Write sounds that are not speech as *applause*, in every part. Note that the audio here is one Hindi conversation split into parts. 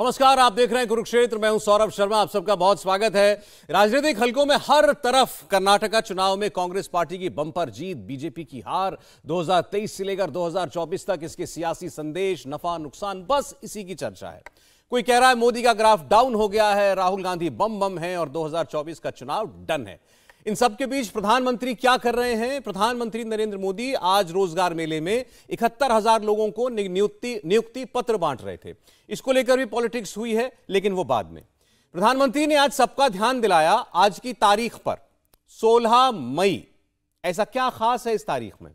नमस्कार आप देख रहे हैं कुरुक्षेत्र मैं हूं सौरभ शर्मा आप सबका बहुत स्वागत है राजनीतिक हलकों में हर तरफ कर्नाटका चुनाव में कांग्रेस पार्टी की बंपर जीत बीजेपी की हार 2023 से लेकर 2024 तक इसके सियासी संदेश नफा नुकसान बस इसी की चर्चा है कोई कह रहा है मोदी का ग्राफ डाउन हो गया है राहुल गांधी बम बम है और दो का चुनाव डन है इन सब के बीच प्रधानमंत्री क्या कर रहे हैं प्रधानमंत्री नरेंद्र मोदी आज रोजगार मेले में इकहत्तर हजार लोगों को नियुक्ति नियुक्ति पत्र बांट रहे थे इसको लेकर भी पॉलिटिक्स हुई है लेकिन वो बाद में प्रधानमंत्री ने आज सबका ध्यान दिलाया आज की तारीख पर 16 मई ऐसा क्या खास है इस तारीख में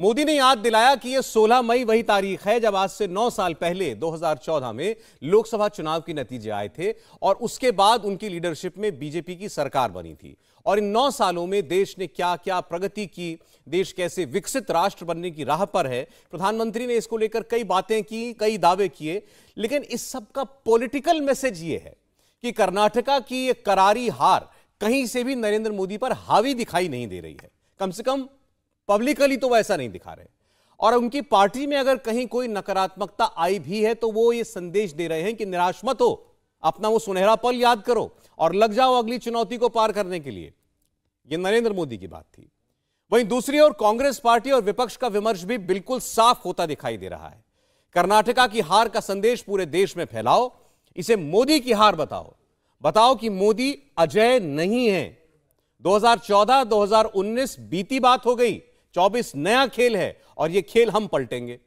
मोदी ने याद दिलाया कि यह 16 मई वही तारीख है जब आज से 9 साल पहले 2014 में लोकसभा चुनाव के नतीजे आए थे और उसके बाद उनकी लीडरशिप में बीजेपी की सरकार बनी थी और इन नौ सालों में देश ने क्या क्या प्रगति की देश कैसे विकसित राष्ट्र बनने की राह पर है प्रधानमंत्री ने इसको लेकर कई बातें की कई दावे किए लेकिन इस सब का पॉलिटिकल मैसेज ये है कि कर्नाटका की ये करारी हार कहीं से भी नरेंद्र मोदी पर हावी दिखाई नहीं दे रही है कम से कम पब्लिकली तो वैसा नहीं दिखा रहे और उनकी पार्टी में अगर कहीं कोई नकारात्मकता आई भी है तो वो ये संदेश दे रहे हैं कि निराश मत हो अपना वो सुनहरा पल याद करो और लग जाओ अगली चुनौती को पार करने के लिए ये नरेंद्र मोदी की बात थी वहीं दूसरी ओर कांग्रेस पार्टी और विपक्ष का विमर्श भी बिल्कुल साफ होता दिखाई दे रहा है कर्नाटका की हार का संदेश पूरे देश में फैलाओ इसे मोदी की हार बताओ बताओ कि मोदी अजय नहीं है 2014 2019 बीती बात हो गई 24 नया खेल है और यह खेल हम पलटेंगे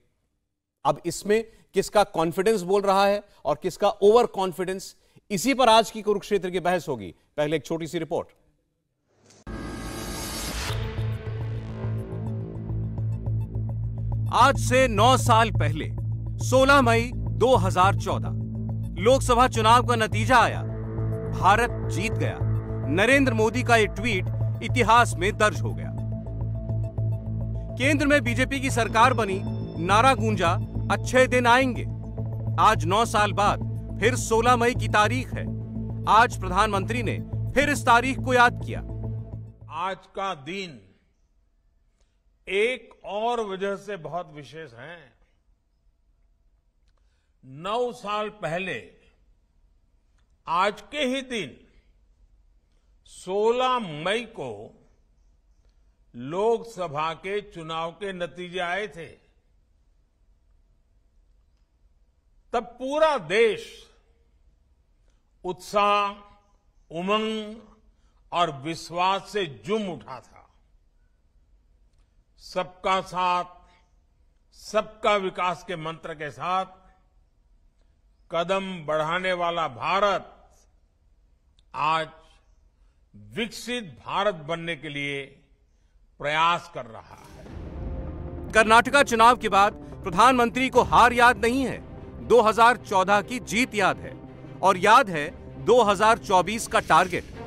अब इसमें किसका कॉन्फिडेंस बोल रहा है और किसका ओवर कॉन्फिडेंस इसी पर आज की कुरुक्षेत्र की बहस होगी पहले एक छोटी सी रिपोर्ट आज से नौ साल पहले 16 मई 2014 लोकसभा चुनाव का नतीजा आया भारत जीत गया नरेंद्र मोदी का यह ट्वीट इतिहास में दर्ज हो गया केंद्र में बीजेपी की सरकार बनी नारा गूंजा अच्छे दिन आएंगे आज नौ साल बाद फिर 16 मई की तारीख है आज प्रधानमंत्री ने फिर इस तारीख को याद किया आज का दिन एक और वजह से बहुत विशेष हैं नौ साल पहले आज के ही दिन 16 मई को लोकसभा के चुनाव के नतीजे आए थे तब पूरा देश उत्साह उमंग और विश्वास से जुम उठा था सबका साथ सबका विकास के मंत्र के साथ कदम बढ़ाने वाला भारत आज विकसित भारत बनने के लिए प्रयास कर रहा है कर्नाटका चुनाव के बाद प्रधानमंत्री को हार याद नहीं है 2014 की जीत याद है और याद है 2024 का टारगेट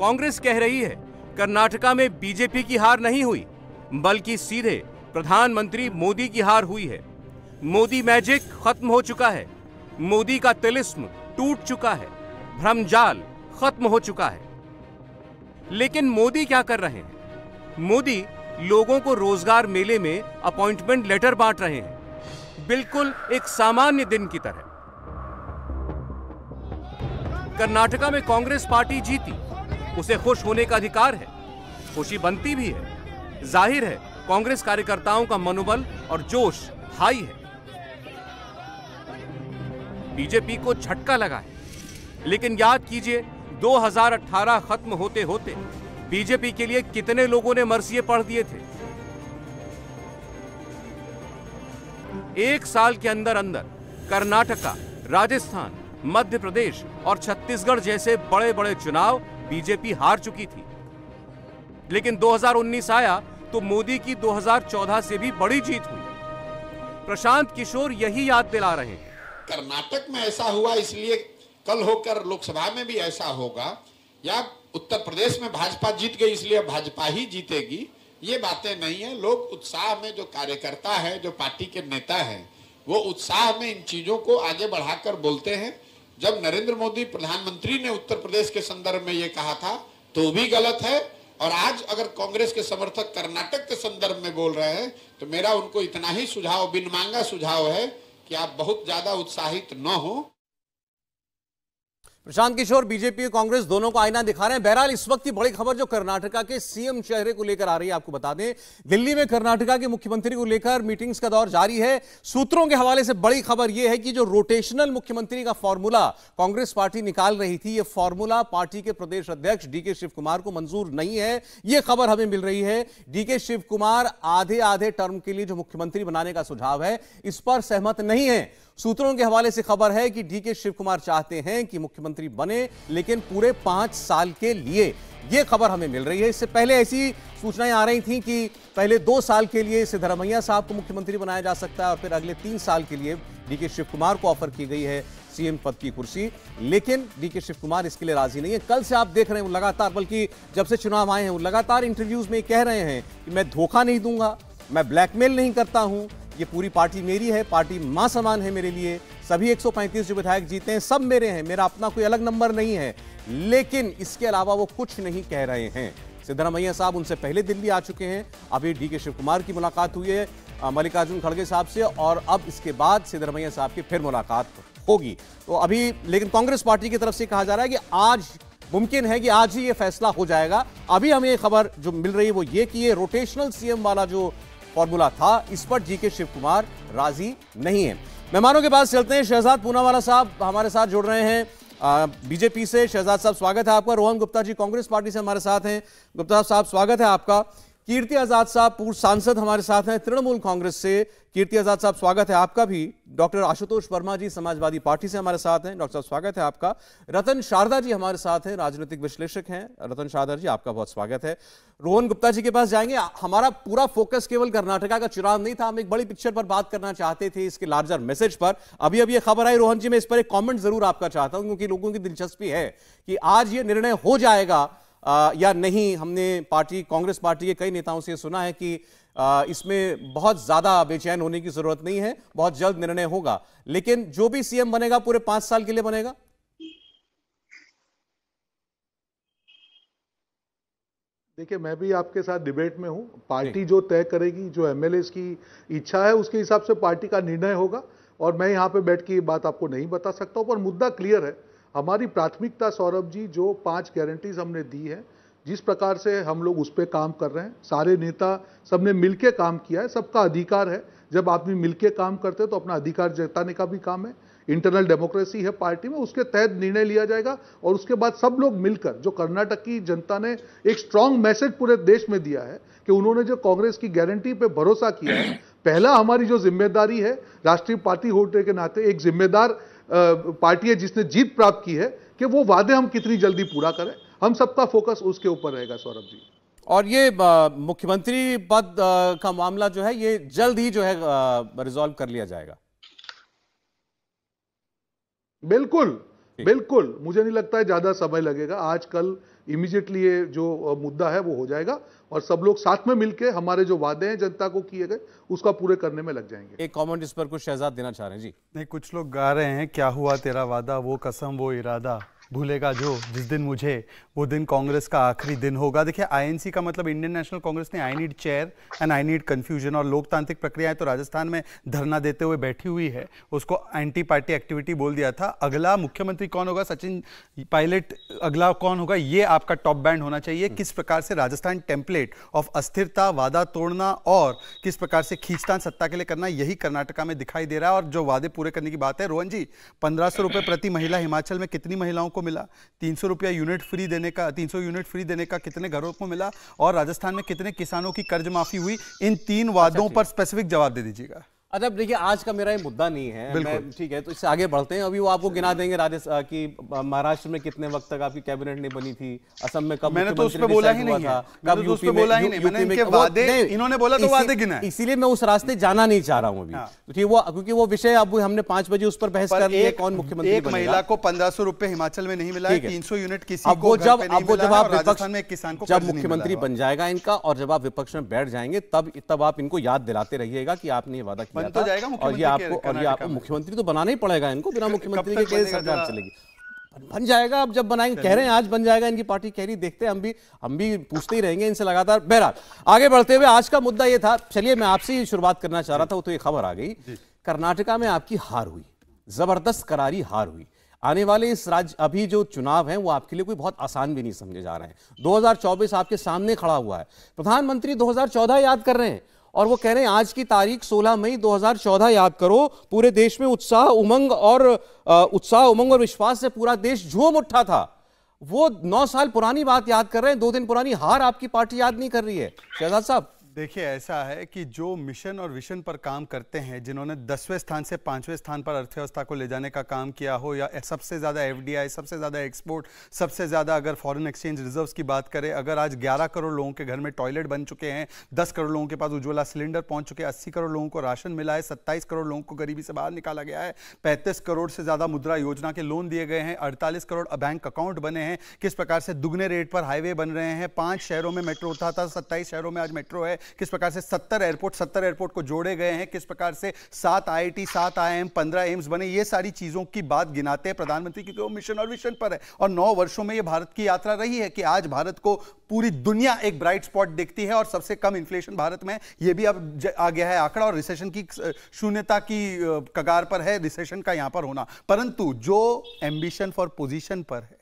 कांग्रेस कह रही है कर्नाटका में बीजेपी की हार नहीं हुई बल्कि सीधे प्रधानमंत्री मोदी की हार हुई है मोदी मैजिक खत्म हो चुका है मोदी का तिलिस्म टूट चुका है भ्रमजाल खत्म हो चुका है लेकिन मोदी क्या कर रहे हैं मोदी लोगों को रोजगार मेले में अपॉइंटमेंट लेटर बांट रहे हैं बिल्कुल एक सामान्य दिन की तरह कर्नाटका में कांग्रेस पार्टी जीती उसे खुश होने का अधिकार है खुशी बनती भी है जाहिर है कांग्रेस कार्यकर्ताओं का मनोबल और जोश हाई है बीजेपी को झटका लगा है लेकिन याद कीजिए 2018 खत्म होते होते बीजेपी के लिए कितने लोगों ने मरसिए पढ़ दिए थे एक साल के अंदर अंदर कर्नाटका राजस्थान मध्य प्रदेश और छत्तीसगढ़ जैसे बड़े बड़े चुनाव बीजेपी हार चुकी थी लेकिन 2019 आया तो मोदी की 2014 से भी बड़ी जीत हुई प्रशांत किशोर यही याद दिला रहे हैं कर्नाटक में ऐसा हुआ इसलिए कल होकर लोकसभा में भी ऐसा होगा या उत्तर प्रदेश में भाजपा जीत गई इसलिए भाजपा ही जीतेगी ये बातें नहीं है लोग उत्साह में जो कार्यकर्ता है जो पार्टी के नेता है वो उत्साह में इन चीजों को आगे बढ़ाकर बोलते हैं जब नरेंद्र मोदी प्रधानमंत्री ने उत्तर प्रदेश के संदर्भ में ये कहा था तो भी गलत है और आज अगर कांग्रेस के समर्थक कर्नाटक के संदर्भ में बोल रहे हैं तो मेरा उनको इतना ही सुझाव बिन मांगा सुझाव है कि आप बहुत ज्यादा उत्साहित न हो प्रशांत किशोर बीजेपी और कांग्रेस दोनों को आईना दिखा रहे हैं बहरहाल इस वक्त की बड़ी खबर जो कर्नाटका के सीएम चेहरे को लेकर आ रही है आपको बता दें दिल्ली में कर्नाटका के मुख्यमंत्री को लेकर मीटिंग्स का दौर जारी है सूत्रों के हवाले से बड़ी खबर यह है कि जो रोटेशनल मुख्यमंत्री का फॉर्मूला कांग्रेस पार्टी निकाल रही थी यह फॉर्मूला पार्टी के प्रदेश अध्यक्ष डीके शिव कुमार को मंजूर नहीं है यह खबर हमें मिल रही है डीके शिव कुमार आधे आधे टर्म के लिए जो मुख्यमंत्री बनाने का सुझाव है इस पर सहमत नहीं है सूत्रों के हवाले से खबर है कि डीके शिव कुमार चाहते हैं कि मुख्यमंत्री बने लेकिन पूरे पांच साल के लिए यह खबर हमें मिल रही है इससे पहले ऐसी सूचनाएं आ रही थी कि पहले दो साल के लिए सिद्धरमैया साहब को मुख्यमंत्री बनाया जा सकता है और फिर अगले तीन साल के लिए डीके शिव कुमार को ऑफर की गई है सीएम पद की कुर्सी लेकिन डीके शिव कुमार इसके लिए राजी नहीं है कल से आप देख रहे हैं लगातार बल्कि जब से चुनाव आए हैं वो लगातार इंटरव्यूज में कह रहे हैं कि मैं धोखा नहीं दूंगा मैं ब्लैकमेल नहीं करता हूं ये पूरी पार्टी मेरी है पार्टी माँ समान है मेरे लिए सभी 135 जो विधायक जीते हैं सब मेरे हैं मेरा अपना कोई अलग नंबर नहीं है लेकिन इसके अलावा वो कुछ नहीं कह रहे हैं सिद्धरामैया साहब उनसे पहले दिल्ली आ चुके हैं अभी डी के शिव कुमार की मुलाकात हुई है मल्लिकार्जुन खड़गे साहब से और अब इसके बाद सिद्धरामैया साहब की फिर मुलाकात होगी तो अभी लेकिन कांग्रेस पार्टी की तरफ से कहा जा रहा है कि आज मुमकिन है कि आज ही ये फैसला हो जाएगा अभी हमें खबर जो मिल रही है वो ये कि ये रोटेशनल सीएम वाला जो फॉर्मूला था इस पर जीके शिव कुमार राजी नहीं है मेहमानों के पास चलते हैं शहजाद पूनावाला साहब हमारे साथ जुड़ रहे हैं बीजेपी से शहजाद साहब स्वागत है आपका रोहन गुप्ता जी कांग्रेस पार्टी से हमारे साथ हैं गुप्ता साहब स्वागत है आपका कीर्ति आजाद साहब पूर्व सांसद हमारे साथ हैं तृणमूल कांग्रेस से कीर्ति आजाद साहब स्वागत है आपका भी डॉक्टर आशुतोष वर्मा जी समाजवादी पार्टी से हमारे साथ हैं डॉक्टर साहब स्वागत है आपका रतन शारदा जी हमारे साथ हैं राजनीतिक विश्लेषक हैं रतन शारदा जी आपका बहुत स्वागत है रोहन गुप्ता जी के पास जाएंगे हमारा पूरा फोकस केवल कर्नाटका का चुनाव नहीं था हम एक बड़ी पिक्चर पर बात करना चाहते थे इसके लार्जर मैसेज पर अभी अभी खबर आई रोहन जी मैं इस पर एक कॉमेंट जरूर आपका चाहता हूं क्योंकि लोगों की दिलचस्पी है कि आज ये निर्णय हो जाएगा आ, या नहीं हमने पार्टी कांग्रेस पार्टी के कई नेताओं से सुना है कि इसमें बहुत ज्यादा बेचैन होने की जरूरत नहीं है बहुत जल्द निर्णय होगा लेकिन जो भी सीएम बनेगा पूरे पांच साल के लिए बनेगा देखिए मैं भी आपके साथ डिबेट में हूं पार्टी जो तय करेगी जो एमएलए की इच्छा है उसके हिसाब से पार्टी का निर्णय होगा और मैं यहां पे बैठ के ये बात आपको नहीं बता सकता हूं पर मुद्दा क्लियर है हमारी प्राथमिकता सौरभ जी जो पांच गारंटीज हमने दी है जिस प्रकार से हम लोग उस पर काम कर रहे हैं सारे नेता सबने मिलके काम किया है सबका अधिकार है जब आदमी मिलके काम करते हैं तो अपना अधिकार जताने का भी काम है इंटरनल डेमोक्रेसी है पार्टी में उसके तहत निर्णय लिया जाएगा और उसके बाद सब लोग मिलकर जो कर्नाटक की जनता ने एक स्ट्रांग मैसेज पूरे देश में दिया है कि उन्होंने जो कांग्रेस की गारंटी पे भरोसा किया है पहला हमारी जो जिम्मेदारी है राष्ट्रीय पार्टी होल्डर के नाते एक जिम्मेदार पार्टी है जिसने जीत प्राप्त की है कि वो वादे हम कितनी जल्दी पूरा करें हम सबका फोकस उसके ऊपर रहेगा सौरभ जी और ये मुख्यमंत्री पद का मामला जो है ये जल्द ही जो है रिजॉल्व कर लिया जाएगा बिल्कुल बिल्कुल मुझे नहीं लगता है ज्यादा समय लगेगा आज कल इमीजिएटली ये जो मुद्दा है वो हो जाएगा और सब लोग साथ में मिलकर हमारे जो वादे हैं जनता को किए गए उसका पूरे करने में लग जाएंगे एक कमेंट इस पर कुछ शहजाद देना चाह रहे हैं जी नहीं कुछ लोग गा रहे हैं क्या हुआ तेरा वादा वो कसम वो इरादा भूलेगा जो जिस दिन मुझे वो दिन कांग्रेस का आखिरी दिन होगा देखिए आईएनसी का मतलब इंडियन नेशनल कांग्रेस ने I need chair and I need confusion और लोकतांत्रिक प्रक्रियाएं तो राजस्थान में धरना देते हुए बैठी हुई है उसको एंटी पार्टी एक्टिविटी बोल दिया था अगला मुख्यमंत्री कौन होगा सचिन पायलट अगला कौन होगा ये आपका टॉप बैंड होना चाहिए हम्म। किस प्रकार से राजस्थान टेम्पलेट ऑफ अस्थिरता वादा तोड़ना और किस प्रकार से खींचतान सत्ता के लिए करना यही कर्नाटका में दिखाई दे रहा है और जो वादे पूरे करने की बात है रोहन जी पंद्रह सौ प्रति महिला हिमाचल में कितनी महिलाओं को को मिला तीन सौ रुपया यूनिट फ्री देने का तीन सौ यूनिट फ्री देने का कितने घरों को मिला और राजस्थान में कितने किसानों की कर्ज माफी हुई इन तीन अच्छा, वादों पर स्पेसिफिक जवाब दे दीजिएगा अच्छा देखिए आज का मेरा ये मुद्दा नहीं है ठीक है तो इससे आगे बढ़ते हैं अभी वो आपको गिना देंगे राजस्थान की महाराष्ट्र में कितने वक्त तक आपकी कैबिनेट नहीं बनी थी असम में कब मैंने तो उस पे तो बोला ही नहीं था कब उस पे बोला ही नहीं मैंने इनके वादे इन्होंने बोला तो वादे गिना इसीलिए मैं उस रास्ते जाना नहीं चाह रहा हूँ अभी हाँ। तो ठीक वो क्योंकि वो विषय अब हमने पांच बजे उस पर बहस कर ली है कौन मुख्यमंत्री एक महिला को सौ रुपए हिमाचल में नहीं मिला तीन सौ यूनिट किसी को जब अब वो जब आप विपक्ष में किसान को जब मुख्यमंत्री बन जाएगा इनका और जब आप विपक्ष में बैठ जाएंगे तब तब आप इनको याद दिलाते रहिएगा कि आपने ये वादा किया तो किया तो और ये आपको और ये आपको मुख्यमंत्री तो बनाना ही पड़ेगा इनको बिना *laughs* मुख्यमंत्री के सरकार चलेगी बन जाएगा अब जब बनाएंगे कह रहे हैं आज बन जाएगा इनकी पार्टी कह रही देखते हैं हम भी हम भी पूछते ही रहेंगे इनसे लगातार बहरहाल आगे बढ़ते हुए आज का मुद्दा ये था चलिए मैं आपसे ही शुरुआत करना चाह रहा था वो तो ये खबर आ गई कर्नाटका में आपकी हार हुई जबरदस्त करारी हार हुई आने वाले इस राज्य अभी जो चुनाव हैं वो आपके लिए कोई बहुत आसान भी नहीं समझे जा रहे हैं 2024 आपके सामने खड़ा हुआ है प्रधानमंत्री 2014 याद कर रहे हैं और वो कह रहे हैं आज की तारीख 16 मई 2014 याद करो पूरे देश में उत्साह उमंग और उत्साह उमंग और विश्वास से पूरा देश झूम उठा था वो नौ साल पुरानी बात याद कर रहे हैं दो दिन पुरानी हार आपकी पार्टी याद नहीं कर रही है शहजाद साहब देखिए ऐसा है कि जो मिशन और विशन पर काम करते हैं जिन्होंने दसवें स्थान से पाँचवें स्थान पर अर्थव्यवस्था को ले जाने का काम किया हो या सबसे ज़्यादा एफडीआई सबसे ज़्यादा एक्सपोर्ट सबसे ज़्यादा अगर फॉरेन एक्सचेंज रिजर्व्स की बात करें अगर आज 11 करोड़ लोगों के घर में टॉयलेट बन चुके हैं दस करोड़ लोगों के पास उज्ज्वला सिलेंडर पहुंच चुके हैं अस्सी करोड़ लोगों को राशन मिला है सत्ताईस करोड़ लोगों को गरीबी से बाहर निकाला गया है पैंतीस करोड़ से ज़्यादा मुद्रा योजना के लोन दिए गए हैं अड़तालीस करोड़ बैंक अकाउंट बने हैं किस प्रकार से दुगने रेट पर हाईवे बन रहे हैं पाँच शहरों में मेट्रो उठा था सत्ताईस शहरों में आज मेट्रो है किस प्रकार से सत्तर एयरपोर्ट सत्तर एयरपोर्ट को जोड़े गए हैं किस प्रकार से सात आई आई सात आई एम पंद्रह एम्स बने ये सारी चीज़ों की बात गिनाते हैं प्रधानमंत्री क्योंकि वो मिशन और विशन पर है और नौ वर्षों में ये भारत की यात्रा रही है कि आज भारत को पूरी दुनिया एक ब्राइट स्पॉट देखती है और सबसे कम इन्फ्लेशन भारत में ये भी अब आ गया है आंकड़ा और रिसेशन की शून्यता की कगार पर है रिसेशन का यहां पर होना परंतु जो एम्बिशन फॉर पोजिशन पर है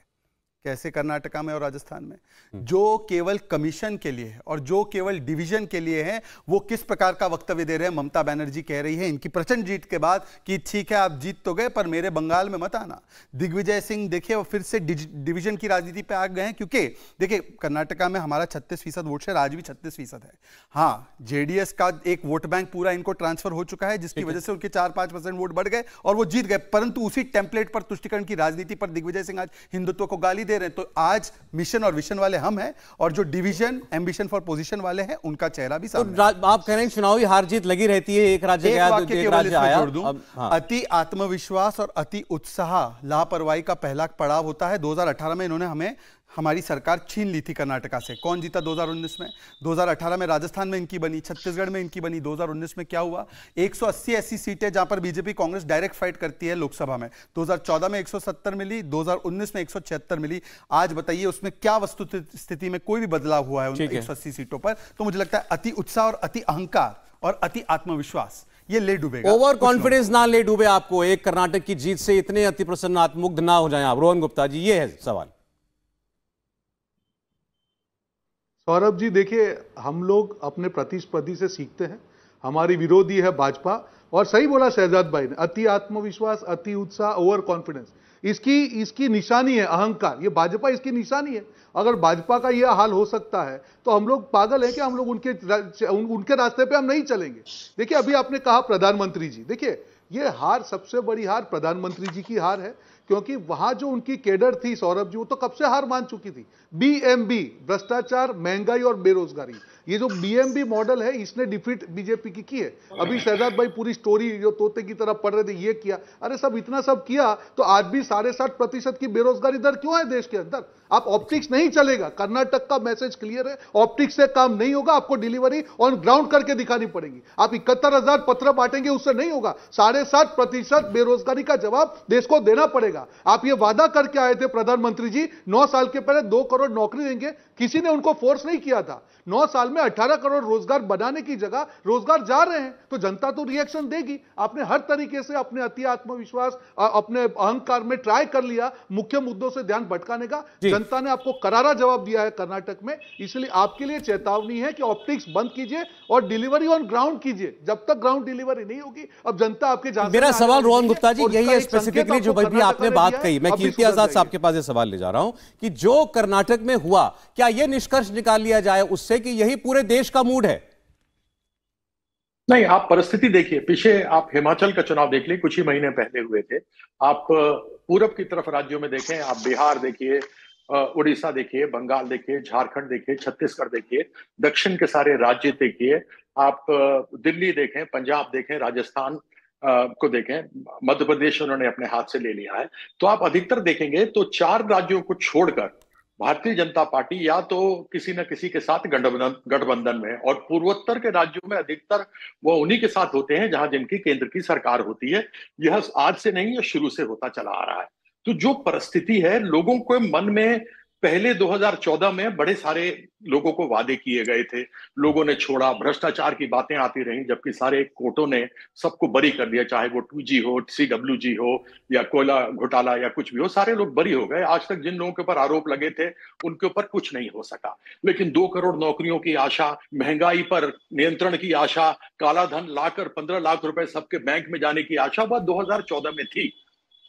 कैसे कर्नाटका में और राजस्थान में हम्म। जो केवल कमीशन के लिए है और जो केवल डिवीजन के लिए है वो किस प्रकार का वक्तव्य दे रहे हैं ममता बनर्जी कह रही है इनकी प्रचंड जीत के बाद कि ठीक है आप जीत तो गए पर मेरे बंगाल में मत आना दिग्विजय सिंह देखिए फिर से डिवीजन की राजनीति पे आ गए हैं क्योंकि देखिए कर्नाटका में हमारा छत्तीस फीसद वोट शेयर आज भी छत्तीस फीसद है हाँ जेडीएस का एक वोट बैंक पूरा इनको ट्रांसफर हो चुका है जिसकी वजह से उनके चार पांच परसेंट वोट बढ़ गए और वो जीत गए परंतु उसी टेम्पलेट पर तुष्टिकरण की राजनीति पर दिग्विजय सिंह आज हिंदुत्व को गाली दे दे रहे हैं तो आज मिशन और विशन वाले हम हैं और जो डिवीजन एम्बिशन फॉर पोजीशन वाले हैं उनका चेहरा भी तो सामने तो आप कह रहे हैं चुनावी हार जीत लगी रहती है एक राज्य गया तो एक राज्य आया अब, हाँ। अति आत्मविश्वास और अति उत्साह लापरवाही का पहला पड़ाव होता है 2018 में इन्होंने हमें हमारी सरकार छीन ली थी कर्नाटका से कौन जीता 2019 में 2018 में राजस्थान में इनकी बनी छत्तीसगढ़ में इनकी बनी 2019 में क्या हुआ 180 ऐसी सीटें जहां पर बीजेपी कांग्रेस डायरेक्ट फाइट करती है लोकसभा में 2014 में 170 मिली 2019 में एक मिली आज बताइए उसमें क्या वस्तु स्थिति में कोई भी बदलाव हुआ है उन एक सीटों पर तो मुझे लगता है अति उत्साह और अति अहंकार और अति आत्मविश्वास ये ले डूबे ओवर कॉन्फिडेंस ना ले डूबे आपको एक कर्नाटक की जीत से इतने अति प्रसन्न आत्मुग्ध ना हो जाए आप रोहन गुप्ता जी ये है सवाल सौरभ जी देखिए हम लोग अपने प्रतिस्पर्धी से सीखते हैं हमारी विरोधी है भाजपा और सही बोला शहजाद भाई ने अति आत्मविश्वास अति उत्साह ओवर कॉन्फिडेंस इसकी इसकी निशानी है अहंकार ये भाजपा इसकी निशानी है अगर भाजपा का यह हाल हो सकता है तो हम लोग पागल है कि हम लोग उनके उन, उनके रास्ते पे हम नहीं चलेंगे देखिए अभी आपने कहा प्रधानमंत्री जी देखिए ये हार सबसे बड़ी हार प्रधानमंत्री जी की हार है क्योंकि वहां जो उनकी केडर थी सौरभ जी वो तो कब से हार मान चुकी थी बीएमबी भ्रष्टाचार महंगाई और बेरोजगारी ये जो बीएमबी मॉडल है इसने डिफीट बीजेपी की की है अभी शहजाद भाई पूरी स्टोरी जो तोते की तरह पढ़ रहे थे ये किया अरे सब इतना सब किया तो आज भी साढ़े सात प्रतिशत की बेरोजगारी दर क्यों है देश के अंदर आप ऑप्टिक्स नहीं चलेगा कर्नाटक का मैसेज क्लियर है ऑप्टिक्स से काम नहीं होगा आपको डिलीवरी ऑन ग्राउंड करके दिखानी पड़ेगी आप इकहत्तर हजार पत्र बांटेंगे उससे नहीं होगा साढ़े सात प्रतिशत बेरोजगारी का जवाब देश को देना पड़ेगा आप ये वादा करके आए थे प्रधानमंत्री जी नौ साल के पहले दो करोड़ नौकरी देंगे किसी ने उनको फोर्स नहीं किया था नौ साल में में 18 करोड़ रोजगार बनाने की जगह रोजगार जा रहे हैं तो जनता तो रिएक्शन देगी आपने हर तरीके से अपने अति आत्मविश्वास अपने अहंकार में ट्राई कर लिया मुख्य मुद्दों से ध्यान भटकाने का जनता ने आपको करारा जवाब दिया है कर्नाटक में इसलिए आपके लिए चेतावनी है कि ऑप्टिक्स बंद कीजिए और डिलीवरी ऑन ग्राउंड कीजिए जब तक ग्राउंड डिलीवरी नहीं होगी अब जनता आपके जान मेरा सवाल रोहन गुप्ता जी यही है स्पेसिफिकली जो भी आपने बात कही मैं कीर्ति आजाद साहब के पास ये सवाल ले जा रहा हूं कि जो कर्नाटक में हुआ क्या यह निष्कर्ष निकाल लिया जाए उससे कि यही पूरे देश का मूड है नहीं आप परिस्थिति देखिए पीछे आप हिमाचल का चुनाव देख ली कुछ ही महीने पहले हुए थे आप पूरब की तरफ राज्यों में देखें आप बिहार देखिए उड़ीसा देखिए बंगाल देखिए झारखंड देखिए छत्तीसगढ़ देखिए दक्षिण के सारे राज्य देखिए आप दिल्ली देखें पंजाब देखें राजस्थान को देखें मध्य प्रदेश उन्होंने अपने हाथ से ले लिया है तो आप अधिकतर देखेंगे तो चार राज्यों को छोड़कर भारतीय जनता पार्टी या तो किसी न किसी के साथ गठबंधन गठबंधन में और पूर्वोत्तर के राज्यों में अधिकतर वो उन्हीं के साथ होते हैं जहां जिनकी केंद्र की सरकार होती है यह आज से नहीं यह शुरू से होता चला आ रहा है तो जो परिस्थिति है लोगों के मन में पहले 2014 में बड़े सारे लोगों को वादे किए गए थे लोगों ने छोड़ा भ्रष्टाचार की बातें आती रही जबकि सारे कोर्टों ने सबको बरी कर दिया चाहे वो टू जी हो सी डब्ल्यू जी हो या कोयला घोटाला या कुछ भी हो सारे लोग बरी हो गए आज तक जिन लोगों के ऊपर आरोप लगे थे उनके ऊपर कुछ नहीं हो सका लेकिन दो करोड़ नौकरियों की आशा महंगाई पर नियंत्रण की आशा कालाधन लाकर पंद्रह लाख रुपए सबके बैंक में जाने की आशा वह दो में थी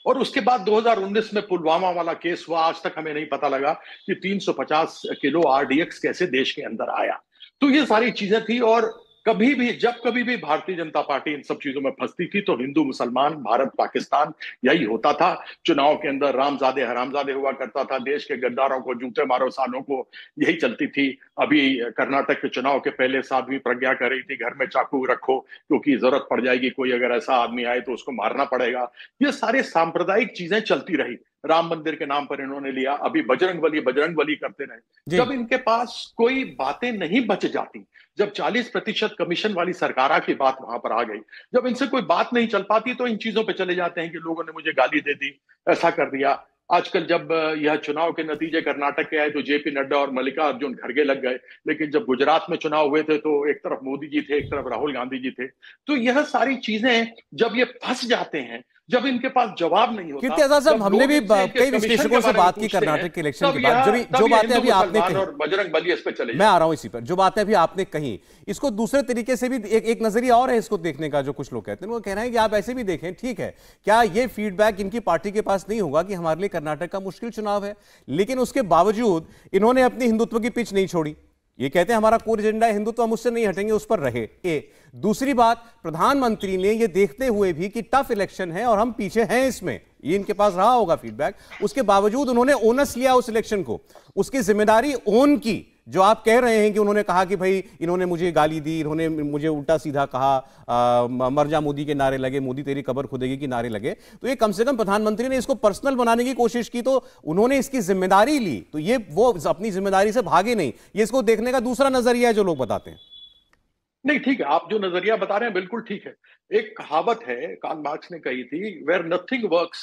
और उसके बाद 2019 में पुलवामा वाला केस हुआ आज तक हमें नहीं पता लगा कि 350 किलो आरडीएक्स कैसे देश के अंदर आया तो ये सारी चीजें थी और कभी भी जब कभी भी भारतीय जनता पार्टी इन सब चीजों में फंसती थी तो हिंदू मुसलमान भारत पाकिस्तान यही होता था चुनाव के अंदर रामजादे हरामजादे हुआ करता था देश के गद्दारों को जूते मारो सालों को यही चलती थी अभी कर्नाटक के चुनाव के पहले साधवी प्रज्ञा कर रही थी घर में चाकू रखो क्योंकि जरूरत पड़ जाएगी कोई अगर ऐसा आदमी आए तो उसको मारना पड़ेगा ये सारे सांप्रदायिक चीजें चलती रही राम मंदिर के नाम पर इन्होंने लिया अभी बजरंग बली बजरंग बली करते रहे जब इनके पास कोई बातें नहीं बच जाती जब 40 प्रतिशत कमीशन वाली सरकारा की बात वहां पर आ गई जब इनसे कोई बात नहीं चल पाती तो इन चीजों पे चले जाते हैं कि लोगों ने मुझे गाली दे दी ऐसा कर दिया आजकल जब यह चुनाव के नतीजे कर्नाटक के आए तो जेपी नड्डा और मल्लिका अर्जुन खड़गे लग गए लेकिन जब गुजरात में चुनाव हुए थे तो एक तरफ मोदी जी थे एक तरफ राहुल गांधी जी थे तो यह सारी चीजें जब ये फंस जाते हैं जब इनके पास जवाब नहीं होता कीर्ति आजाद साहब हमने भी कई विश्लेषकों से बात की कर्नाटक के इलेक्शन के बाद जो जो बातें अभी आपने कही बजरंग बली इस पर चले मैं आ रहा हूं इसी पर जो बातें अभी आपने कही इसको दूसरे तरीके से भी एक एक नजरिया और है इसको देखने का जो कुछ लोग कहते हैं वो कहना है कि आप ऐसे भी देखें ठीक है क्या ये फीडबैक इनकी पार्टी के पास नहीं होगा कि हमारे लिए कर्नाटक का मुश्किल चुनाव है लेकिन उसके बावजूद इन्होंने अपनी हिंदुत्व की पिच नहीं छोड़ी ये कहते हैं हमारा कोर एजेंडा हिंदुत्व हम उससे नहीं हटेंगे उस पर रहे ए दूसरी बात प्रधानमंत्री ने ये देखते हुए भी कि टफ इलेक्शन है और हम पीछे हैं इसमें ये इनके पास रहा होगा फीडबैक उसके बावजूद उन्होंने ओनस लिया उस इलेक्शन को उसकी जिम्मेदारी ओन की जो आप कह रहे हैं कि उन्होंने कहा कि भाई इन्होंने मुझे गाली दी इन्होंने मुझे उल्टा सीधा कहा आ, मर जा मोदी के नारे लगे मोदी तेरी कबर खुदेगी कि नारे लगे तो ये कम से कम प्रधानमंत्री ने इसको पर्सनल बनाने की कोशिश की तो उन्होंने इसकी जिम्मेदारी ली तो ये वो अपनी जिम्मेदारी से भागे नहीं ये इसको देखने का दूसरा नजरिया है जो लोग बताते हैं नहीं ठीक है आप जो नजरिया बता रहे हैं बिल्कुल ठीक है एक कहावत है कान मार्क्स ने कही थी where nothing work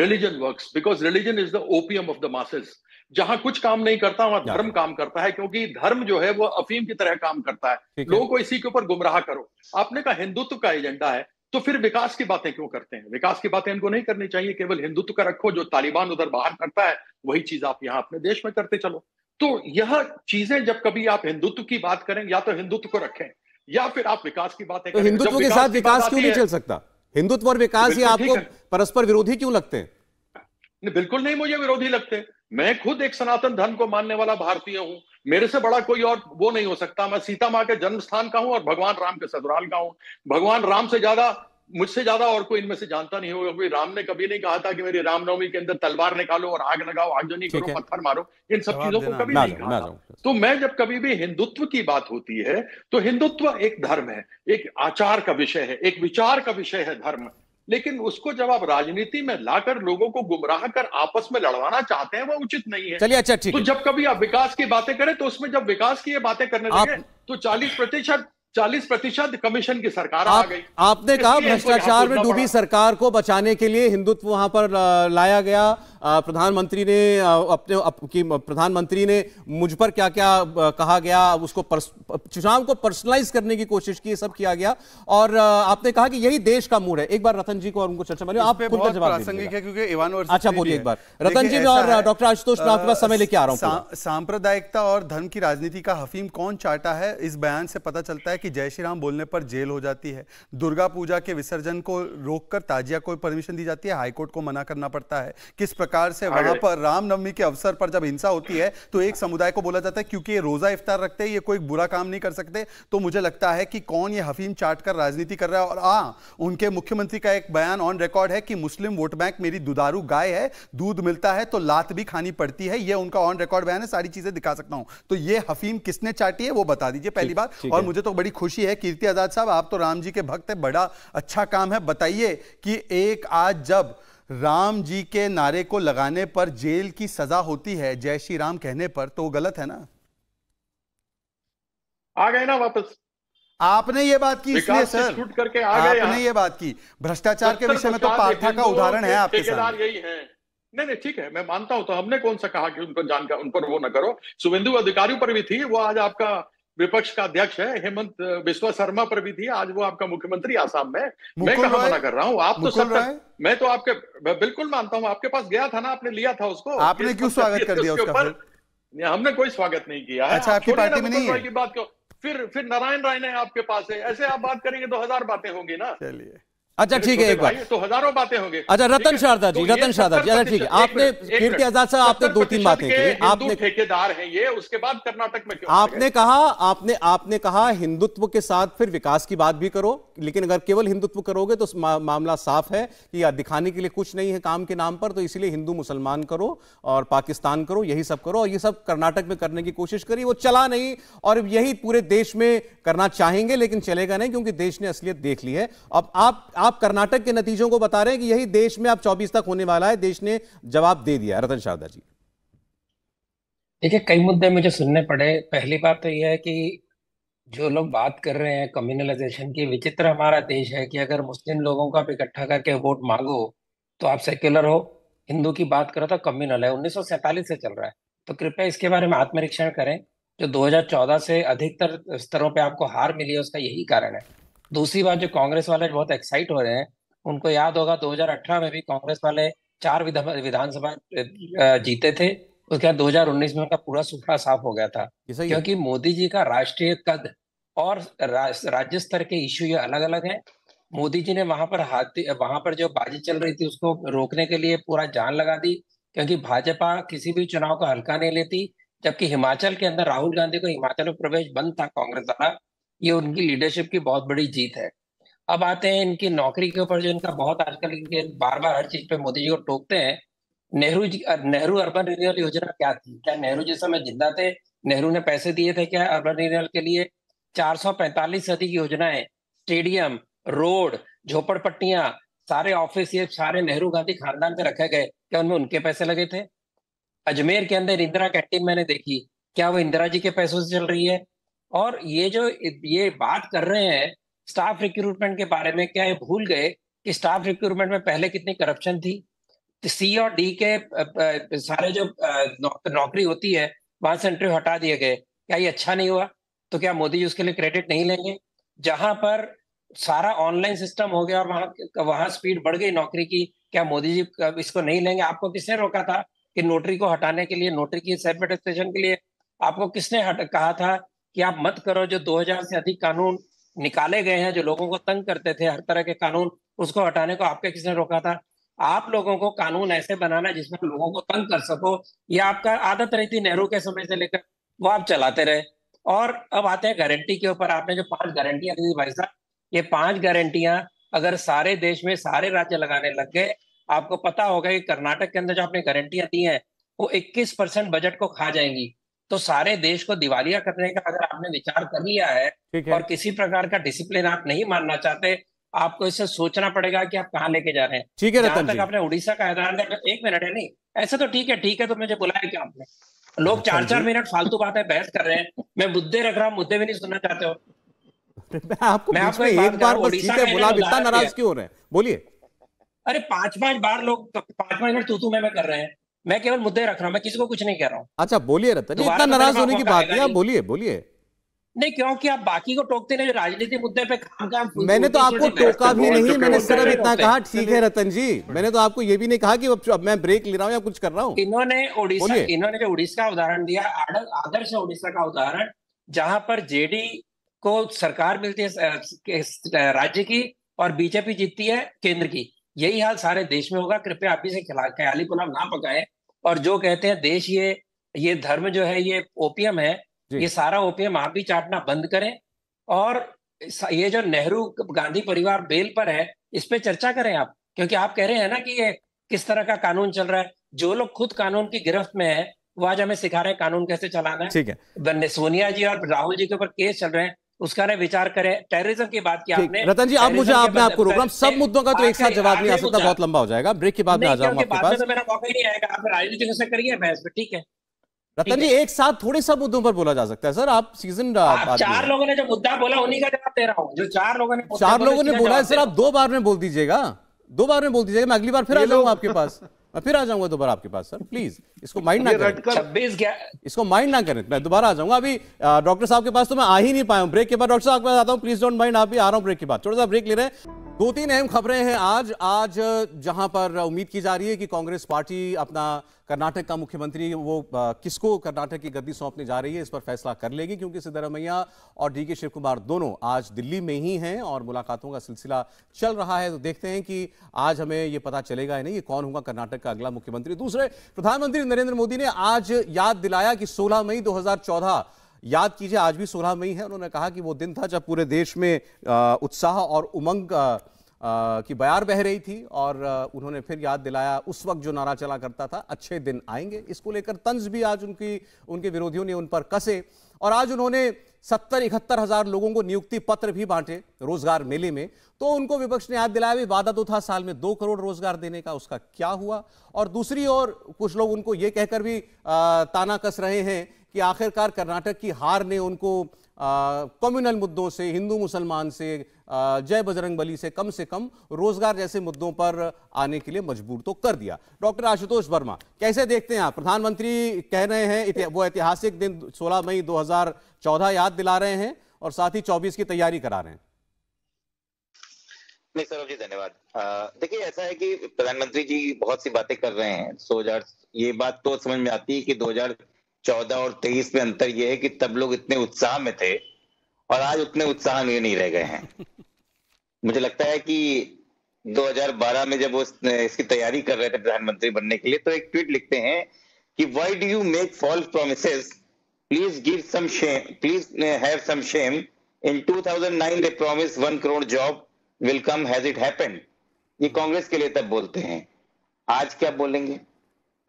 religion work because religion is the opium of the masses जहां कुछ काम नहीं करता वहां हाँ। धर्म काम करता है क्योंकि धर्म जो है वो अफीम की तरह काम करता है लोगों को इसी के ऊपर गुमराह करो आपने कहा हिंदुत्व का एजेंडा है तो फिर विकास की बातें क्यों करते हैं विकास की बातें इनको नहीं करनी चाहिए केवल हिंदुत्व का रखो जो तालिबान उधर बाहर करता है वही चीज आप यहाँ अपने देश में करते चलो तो यह चीजें जब कभी आप हिंदुत्व की बात करें या तो हिंदुत्व को रखें या फिर आप विकास की बातें तो हिंदुत्व के साथ विकास क्यों नहीं चल सकता हिंदुत्व और विकास ही आपको परस्पर विरोधी क्यों लगते हैं बिल्कुल नहीं मुझे विरोधी लगते मैं खुद एक सनातन धर्म को मानने वाला भारतीय हूँ मेरे से बड़ा कोई और वो नहीं हो सकता मैं सीता माँ के जन्म स्थान का हूँ और भगवान राम के ससुराल का हूँ भगवान राम से ज्यादा मुझसे ज्यादा और कोई इनमें से जानता नहीं होगा क्योंकि राम ने कभी नहीं कहा था कि मेरी रामनवमी के अंदर तलवार निकालो और आग लगाओ आगजनी करो पत्थर मारो इन सब चीजों को कभी नहीं कहा तो मैं जब कभी भी हिंदुत्व की बात होती है तो हिंदुत्व एक धर्म है एक आचार का विषय है एक विचार का विषय है धर्म लेकिन उसको जब आप राजनीति में लाकर लोगों को गुमराह कर आपस में लड़वाना चाहते हैं वो उचित नहीं है चलिए अच्छा ठीक तो जब कभी आप विकास की बातें करें तो उसमें जब विकास की ये बातें करने लगे तो चालीस प्रतिशत चालीस प्रतिशत कमीशन की सरकार आ गई आपने कहा भ्रष्टाचार में डूबी सरकार को बचाने के लिए हिंदुत्व वहां पर लाया गया प्रधानमंत्री ने अपने प्रधानमंत्री ने मुझ पर क्या क्या कहा गया उसको चुनाव को पर्सनलाइज करने की कोशिश की सब किया गया और आपने कहा कि यही देश का मूड है एक बार रतन जी को और उनको चर्चा मानी आप प्रासंगिक जवाब क्योंकि अच्छा बोलिए एक बार रतन जी और डॉक्टर आशुतोष मैं आपके पास समय लेके आ रहा हूँ सांप्रदायिकता और धर्म की राजनीति का हफीम कौन चाटा है इस बयान से पता चलता है कि जय श्री राम बोलने पर जेल हो जाती है दुर्गा पूजा के विसर्जन को रोककर ताजिया को परमिशन दी जाती है हाईकोर्ट को मना करना पड़ता है किस प्रकार प्रकार से वहां पर रामनवमी के अवसर पर जब हिंसा होती है तो एक समुदाय को बोला जाता है क्योंकि ये रोजा इफ्तार रखते हैं ये कोई बुरा काम नहीं कर सकते तो मुझे लगता है कि कौन ये हफीम चाट कर राजनीति कर रहा है और हाँ उनके मुख्यमंत्री का एक बयान ऑन रिकॉर्ड है कि मुस्लिम वोट बैंक मेरी दुदारू गाय है दूध मिलता है तो लात भी खानी पड़ती है यह उनका ऑन रिकॉर्ड बयान है सारी चीजें दिखा सकता हूं तो ये हफीम किसने चाटी है वो बता दीजिए पहली बार और मुझे तो बड़ी खुशी है कीर्ति आजाद साहब आप तो राम जी के भक्त है बड़ा अच्छा काम है बताइए कि एक आज जब राम जी के नारे को लगाने पर जेल की सजा होती है जय श्री राम कहने पर तो गलत है ना आ गए ना वापस आपने ये बात की इसलिए सर छूट करके आ आपने ये बात की भ्रष्टाचार के विषय में तो पार्था का उदाहरण है आपके साथ यही है नहीं नहीं ठीक है मैं मानता हूं तो हमने कौन सा कहा कि उन पर जानकर उन पर वो ना करो शुभेंदु अधिकारियों पर भी थी वो आज आपका विपक्ष का अध्यक्ष है हेमंत बिस्वा शर्मा पर भी थी आज वो आपका मुख्यमंत्री आसाम में मैं कहा मना कर रहा हूँ आप तो सब मैं तो आपके बिल्कुल मानता हूँ आपके पास गया था ना आपने लिया था उसको आपने क्यों स्वागत कर दिया उसका हमने कोई स्वागत नहीं किया अच्छा आपकी पार्टी में नहीं है बात क्यों फिर फिर नारायण राय ने आपके पास है ऐसे आप बात करेंगे तो हजार बातें होंगी ना चलिए अच्छा ठीक है एक बार तो हजारों बातें होंगे अच्छा रतन शारदा जी तो रतन शारदा जी अच्छा ठीक है आपने कीर्ति आजाद साहब आपने दो तीन बातें की आपने ठेकेदार हैं ये उसके बाद कर्नाटक में क्यों आपने कहा आपने आपने कहा हिंदुत्व के साथ फिर विकास की बात भी करो लेकिन अगर केवल हिंदुत्व करोगे तो मामला साफ है कि दिखाने के लिए कुछ नहीं है काम के नाम पर तो इसलिए हिंदू मुसलमान करो और पाकिस्तान करो यही सब करो और ये सब कर्नाटक में करने की कोशिश करी वो चला नहीं और यही पूरे देश में करना चाहेंगे लेकिन चलेगा नहीं क्योंकि देश ने असलियत देख ली है अब आप आप कर्नाटक के नतीजों को बता रहे हैं कि यही देश में आप 24 तक होने वाला है देश ने जवाब दे दिया रतन शारदा जी देखिए कई मुद्दे मुझे सुनने पड़े पहली बात तो यह है कि जो लोग बात कर रहे हैं कम्युनलाइजेशन की विचित्र हमारा देश है कि अगर मुस्लिम लोगों को आप इकट्ठा करके वोट मांगो तो आप सेक्युलर हो हिंदू की बात करो तो कम्युनल है उन्नीस से चल रहा है तो कृपया इसके बारे में आत्मनिरीक्षण करें जो 2014 से अधिकतर स्तरों पे आपको हार मिली है उसका यही कारण है दूसरी बात जो कांग्रेस वाले बहुत एक्साइट हो रहे हैं उनको याद होगा 2018 में भी कांग्रेस वाले चार विधानसभा जीते थे उसके बाद 2019 में उनका पूरा सूखा साफ हो गया था क्योंकि मोदी जी का राष्ट्रीय कद और राज्य स्तर के इश्यू ये अलग अलग है मोदी जी ने वहां पर हाथ वहां पर जो बाजी चल रही थी उसको रोकने के लिए पूरा जान लगा दी क्योंकि भाजपा किसी भी चुनाव का हल्का नहीं लेती जबकि हिमाचल के अंदर राहुल गांधी को हिमाचल में प्रवेश बंद था कांग्रेस द्वारा ये उनकी लीडरशिप की बहुत बड़ी जीत है अब आते हैं इनकी नौकरी के ऊपर जो इनका बहुत आजकल इनके बार बार हर चीज पे मोदी जी को टोकते हैं नेहरू जी नेहरू अर्बन रिन्यूअल योजना क्या थी क्या नेहरू जी समय जिंदा थे नेहरू ने पैसे दिए थे क्या अर्बन रिन्यूअल के लिए चार पैंतालीस सदी की योजनाएं स्टेडियम रोड झोपड़पट्टियां सारे ऑफिस ये सारे नेहरू गांधी खानदान पे रखे गए क्या उनमें उनके पैसे लगे थे अजमेर के अंदर इंदिरा कैंटीन मैंने देखी क्या वो इंदिरा जी के पैसों से चल रही है और ये जो ये बात कर रहे हैं स्टाफ रिक्रूटमेंट के बारे में क्या ये भूल गए कि स्टाफ रिक्रूटमेंट में पहले कितनी करप्शन थी सी तो और डी के सारे जो नौकरी होती है वहां से इंटरव्यू हटा दिए गए क्या ये अच्छा नहीं हुआ तो क्या मोदी जी उसके लिए क्रेडिट नहीं लेंगे जहां पर सारा ऑनलाइन सिस्टम हो गया और वहां वहां स्पीड बढ़ गई नौकरी की क्या मोदी जी इसको नहीं लेंगे आपको किसने रोका था कि नोटरी को हटाने के लिए नोटरी की सेल्फ एटेस्टेशन के लिए आपको किसने कहा था कि आप मत करो जो 2000 से अधिक कानून निकाले गए हैं जो लोगों को तंग करते थे हर तरह के कानून उसको हटाने को आपके किसने रोका था आप लोगों को कानून ऐसे बनाना जिसमें लोगों को तंग कर सको ये आपका आदत रही थी नेहरू के समय से लेकर वो आप चलाते रहे और अब आते हैं गारंटी के ऊपर आपने जो पांच गारंटियां दी भाई साहब ये पांच गारंटियां अगर सारे देश में सारे राज्य लगाने लग गए आपको पता होगा कि कर्नाटक के अंदर जो आपने गारंटियां दी हैं वो 21 परसेंट बजट को खा जाएंगी तो सारे देश को दिवालिया करने का अगर आपने विचार कर लिया है, है। और किसी प्रकार का डिसिप्लिन आप नहीं मानना चाहते आपको इसे सोचना पड़ेगा कि आप कहाँ लेके जा रहे हैं ठीक है जहां तक आपने उड़ीसा का ऐलान एक मिनट है नहीं ऐसा तो ठीक है ठीक है तो मुझे बुलाया क्या आपने लोग चार चार मिनट फालतू बातें बहस कर रहे हैं मैं मुद्दे रख रहा हूँ मुद्दे भी नहीं सुनना चाहते हो मैं आपको मैं आपको एक, बार उड़ीसा इतना नाराज क्यों हो रहे हैं बोलिए अरे पांच पांच बार लोग पांच पांच मिनट तू तू मैं कर रहे हैं मैं केवल मुद्दे रख रहा हूँ मैं किसी को कुछ नहीं कह रहा हूँ अच्छा बोलिए रतन इतना नाराज होने की बात नहीं बोलिए बोलिए नहीं क्योंकि आप बाकी को टोकते नहीं राजनीतिक मुद्दे पे काम काम मैंने तो आपको टोका भी नहीं मैंने सिर्फ इतना कहा ठीक है रतन जी मैंने तो आपको ये भी नहीं कहा कि अब मैं ब्रेक ले रहा हूँ या कुछ कर रहा हूँ इन्होंने उड़ीसा इन्होंने जो उड़ीसा का उदाहरण दिया आदर्श उड़ीसा का उदाहरण जहां पर जेडी को सरकार मिलती है राज्य की और बीजेपी जीतती है केंद्र की यही हाल सारे देश में होगा कृपया आप इसे ख्याली गुलाम ना पकाए और जो कहते हैं देश ये ये धर्म जो है ये ओपियम है ये सारा ओपियम आप भी चाटना बंद करें और ये जो नेहरू गांधी परिवार बेल पर है इस पे चर्चा करें आप क्योंकि आप कह रहे हैं ना कि ये किस तरह का कानून चल रहा है जो लोग खुद कानून की गिरफ्त में है वो आज हमें सिखा रहे हैं कानून कैसे चलाना है ठीक है सोनिया जी और राहुल जी के ऊपर केस चल रहे हैं उसका विचार करें टेररिज्म की बात किया आपने रतन जी आप मुझे आप मैं आपको रोक रहा हूँ सब मुद्दों का तो एक साथ जवाब नहीं आ सकता बहुत लंबा हो जाएगा ब्रेक के बाद में आ जाऊंगा आपके पास तो मेरा मौका ही नहीं आएगा आप राजनीति से करिए मैं इस में ठीक है रतन जी एक साथ थोड़े सब मुद्दों पर बोला जा सकता है सर आप सीजन आप चार लोगों ने जो मुद्दा बोला उन्हीं का जवाब दे रहा हूँ जो चार लोगों ने चार लोगों ने बोला है सर आप दो बार में बोल दीजिएगा दो बार में बोल दीजिएगा मैं अगली बार फिर आ जाऊंगा आपके पास मैं फिर आ जाऊंगा दोबारा आपके पास सर प्लीज *laughs* इसको माइंड ना करें छब्बीस इसको माइंड ना करें मैं दोबारा आ जाऊंगा अभी डॉक्टर साहब के पास तो मैं आ ही नहीं पाया ब्रेक के बाद डॉक्टर साहब के पास आता हूँ प्लीज डोंट माइंड आप भी आ रहा हूँ ब्रेक के बाद छोटा सा ब्रेक ले रहे हैं दो तीन अहम खबरें हैं आज आज जहां पर उम्मीद की जा रही है कि कांग्रेस पार्टी अपना कर्नाटक का मुख्यमंत्री वो किसको कर्नाटक की गद्दी सौंपने जा रही है इस पर फैसला कर लेगी क्योंकि सिद्धरमैया और डी के शिव कुमार दोनों आज दिल्ली में ही हैं और मुलाकातों का सिलसिला चल रहा है तो देखते हैं कि आज हमें ये पता चलेगा या नहीं ये कौन होगा कर्नाटक का अगला मुख्यमंत्री दूसरे प्रधानमंत्री नरेंद्र मोदी ने आज याद दिलाया कि 16 मई 2014 याद कीजिए आज भी 16 मई है उन्होंने कहा कि वो दिन था जब पूरे देश में उत्साह और उमंग की बयार बह रही थी और उन्होंने फिर याद दिलाया उस वक्त जो नारा चला करता था अच्छे दिन आएंगे इसको लेकर तंज भी आज उनकी उनके विरोधियों ने उन पर कसे और आज उन्होंने सत्तर इकहत्तर हजार लोगों को नियुक्ति पत्र भी बांटे रोजगार मेले में तो उनको विपक्ष ने याद दिलाया भी वादा तो था साल में दो करोड़ रोजगार देने का उसका क्या हुआ और दूसरी ओर कुछ लोग उनको ये कहकर भी ताना कस रहे हैं कि आखिरकार कर्नाटक की हार ने उनको कम्युनल मुद्दों से हिंदू मुसलमान से जय बजरंगबली से कम से कम रोजगार जैसे मुद्दों पर आने के लिए मजबूर तो कर दिया डॉक्टर आशुतोष वर्मा कैसे देखते हैं आप प्रधानमंत्री कह रहे हैं वो ऐतिहासिक दिन 16 मई 2014 याद दिला रहे हैं और साथ ही 24 की तैयारी करा रहे हैं नहीं सौरभ जी धन्यवाद देखिए ऐसा है कि प्रधानमंत्री जी बहुत सी बातें कर रहे हैं सो हजार ये बात तो समझ में आती है कि 2014 और 23 में अंतर यह है कि तब लोग इतने उत्साह में थे और आज उतने उत्साह में नहीं रह गए हैं *laughs* मुझे लगता है कि 2012 में जब वो इसकी तैयारी कर रहे थे प्रधानमंत्री बनने के लिए तो एक ट्वीट लिखते हैं कि why do you make false promise please give some shame please have some shame in 2009 they promise one crore job will come has it happened ये कांग्रेस के लिए तब बोलते हैं आज क्या बोलेंगे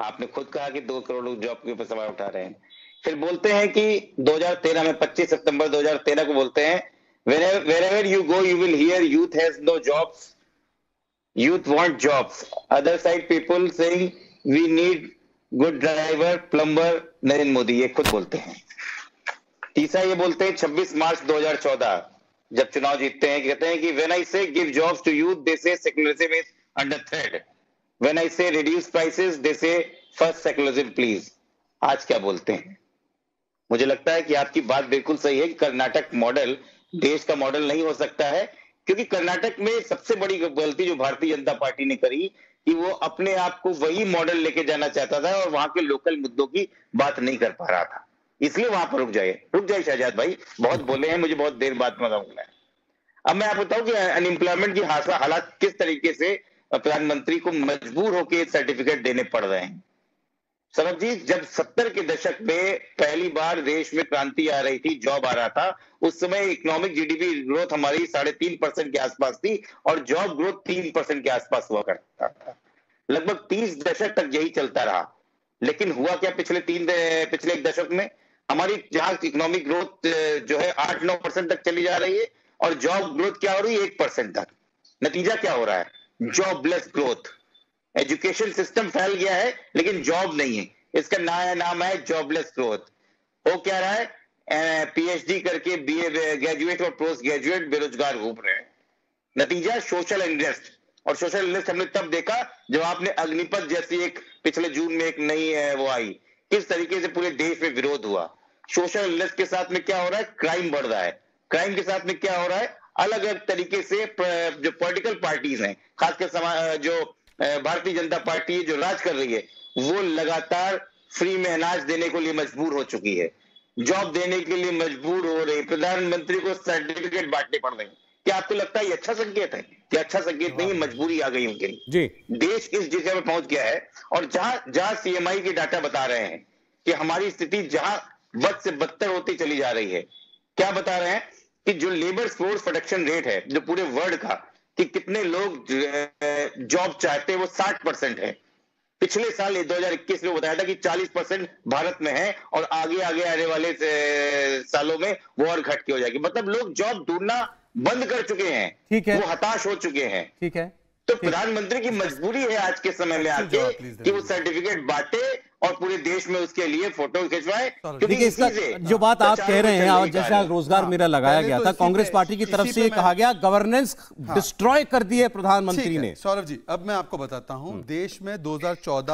आपने खुद कहा कि दो करोड़ लोग जॉब के ऊपर सवाल उठा रहे हैं फिर बोलते हैं कि 2013 में 25 सितंबर 2013 को बोलते हैं wherever, wherever you go you will hear youth has no jobs youth want jobs other side people saying we need good driver, plumber, Narendra Modi. ये खुद बोलते हैं तीसरा ये बोलते हैं 26 मार्च 2014 जब चुनाव जीतते हैं कहते हैं कि when I say give jobs to youth they say secularism is under threat when I say reduce prices दे से फर्स्ट सेकुलरिज्म प्लीज आज क्या बोलते हैं मुझे लगता है कि आपकी बात बिल्कुल सही है कर्नाटक मॉडल देश का मॉडल नहीं हो सकता है क्योंकि कर्नाटक में सबसे बड़ी गलती जो भारतीय जनता पार्टी ने करी कि वो अपने आप को वही मॉडल लेके जाना चाहता था और वहां के लोकल मुद्दों की बात नहीं कर पा रहा था इसलिए वहां पर रुक जाइए रुक जाइए शहजाद भाई बहुत बोले हैं मुझे बहुत देर बाद मजा अब मैं आप बताऊं कि अनएम्प्लॉयमेंट की हालात किस तरीके से प्रधानमंत्री को मजबूर होकर सर्टिफिकेट देने पड़ रहे हैं सरब जी जब सत्तर के दशक में पहली बार देश में क्रांति आ रही थी जॉब आ रहा था उस समय इकोनॉमिक जीडीपी ग्रोथ हमारी साढ़े तीन परसेंट के आसपास थी और जॉब ग्रोथ तीन परसेंट के आसपास हुआ करता था लगभग तीस दशक तक यही चलता रहा लेकिन हुआ क्या पिछले तीन पिछले एक दशक में हमारी जहां इकोनॉमिक ग्रोथ जो है आठ नौ परसेंट तक चली जा रही है और जॉब ग्रोथ क्या हो रही है एक परसेंट तक नतीजा क्या हो रहा है जॉबलेस ग्रोथ एजुकेशन सिस्टम फैल गया है लेकिन जॉब नहीं है इसका नया नाम है जॉबलेस ग्रोथ वो क्या रहा है पीएचडी करके बीए ग्रेजुएट और पोस्ट ग्रेजुएट बेरोजगार घूम रहे हैं नतीजा सोशल इंटरेस्ट और सोशल इंटरेस्ट हमने तब देखा जब आपने अग्निपथ जैसी एक पिछले जून में एक नई वो आई किस तरीके से पूरे देश में विरोध हुआ सोशल इंटरेस्ट के साथ में क्या हो रहा है क्राइम बढ़ रहा है क्राइम के साथ में क्या हो रहा है अलग अलग तरीके से जो पॉलिटिकल पार्टीज हैं खासकर जो भारतीय जनता पार्टी जो राज कर रही है वो लगातार फ्री में अनाज देने के लिए मजबूर हो चुकी है जॉब देने के लिए मजबूर हो रही प्रधानमंत्री को सर्टिफिकेट बांटने पड़ रहे हैं क्या आपको लगता है ये अच्छा संकेत है क्या अच्छा संकेत नहीं हाँ। मजबूरी आ गई उनके लिए देश इस जगह में पहुंच गया है और जहां जहां सीएमआई के डाटा बता रहे हैं कि हमारी स्थिति जहां बद से बदतर होती चली जा रही है क्या बता रहे हैं कि जो लेबर फोर्स प्रोडक्शन रेट है जो पूरे वर्ल्ड का कि कितने लोग जॉब चाहते हैं वो 60 परसेंट है पिछले साल 2021 में बताया था कि 40 परसेंट भारत में है और आगे आगे आने वाले सालों में वो और घट के हो जाएगी मतलब लोग जॉब ढूंढना बंद कर चुके हैं ठीक है वो हताश हो चुके हैं ठीक है तो प्रधानमंत्री की मजबूरी है आज के समय में आके कि वो सर्टिफिकेट बांटे और पूरे देश में उसके लिए फोटो खिंचवाए क्योंकि इसका जो बात आप कह रहे हैं और जैसे रोजगार मेरा लगाया गया तो था कांग्रेस पार्टी की तरफ से कहा गया गवर्नेंस डिस्ट्रॉय हाँ। कर दिए प्रधानमंत्री ने सौरभ जी अब मैं आपको बताता हूँ हम्म। देश में दो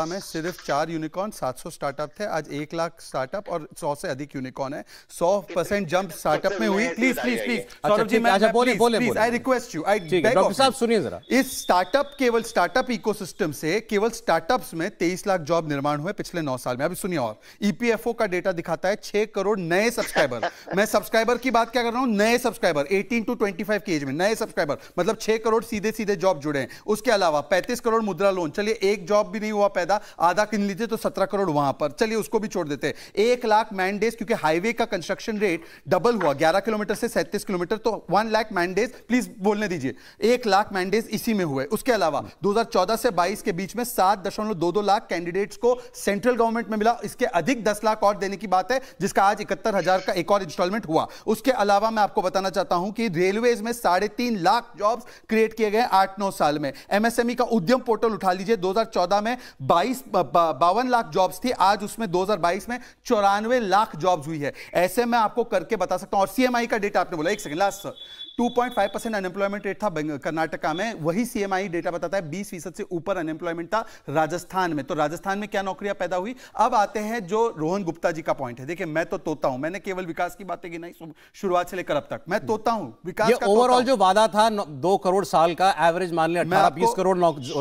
में सिर्फ चार यूनिकॉर्न सात स्टार्टअप थे आज एक लाख स्टार्टअप और सौ से अधिक यूनिकॉर्न है सौ परसेंट जंप स्टार्टअप में हुई please please please Saurabh ji मैं बोले बोले I request you I doctor साहब सुनिए जरा इस स्टार्टअप केवल स्टार्टअप इकोसिस्टम से केवल स्टार्टअप्स में तेईस लाख जॉब निर्माण हुए पिछले पिछले नौ साल में अभी सुनिए और ईपीएफओ e का डेटा दिखाता है छह करोड़ नए सब्सक्राइबर *laughs* मैं सब्सक्राइबर की बात क्या कर रहा हूं नए सब्सक्राइबर 18 टू 25 की एज में नए सब्सक्राइबर मतलब छह करोड़ सीधे सीधे जॉब जुड़े हैं उसके अलावा पैंतीस करोड़ मुद्रा लोन चलिए एक जॉब भी नहीं हुआ पैदा आधा किन लीजिए तो सत्रह करोड़ वहां पर चलिए उसको भी छोड़ देते एक लाख मैंडेज क्योंकि हाईवे का कंस्ट्रक्शन रेट डबल हुआ ग्यारह किलोमीटर से सैंतीस किलोमीटर तो वन लाख मैंडेज प्लीज बोलने दीजिए एक लाख मैंडेज इसी में हुए उसके अलावा दो से बाईस के बीच में सात दशमलव दो दो लाख कैंडिडेट्स को सेंट्रल सेंट्रल गवर्नमेंट में मिला इसके अधिक दस लाख और देने की बात है जिसका आज इकहत्तर हजार का एक और इंस्टॉलमेंट हुआ उसके अलावा मैं आपको बताना चाहता हूं कि रेलवेज में साढ़े तीन लाख जॉब क्रिएट किए गए आठ नौ साल में एमएसएमई e का उद्यम पोर्टल उठा लीजिए 2014 में बाईस बावन लाख जॉब्स थी आज उसमें 2022 में चौरानवे लाख जॉब्स हुई है ऐसे में आपको करके बता सकता हूं और सीएमआई का डेटा आपने बोला एक second last sir 2.5 percent unemployment rate था कर्नाटका में वही सीएमआई डेटा बताता है 20 फीसद से ऊपर अनएम्प्लॉयमेंट था राजस्थान में तो राजस्थान में क्या नौकरियां पैदा हुई अब आते हैं जो रोहन गुप्ता जी का पॉइंट है देखिए मैं तो तोता हूं मैंने केवल विकास की बातें नहीं शुरुआत से लेकर अब तक मैं तोता हूं विकास ओवरऑल जो वादा था दो करोड़ साल का एवरेज मान लिया मैं बीस करोड़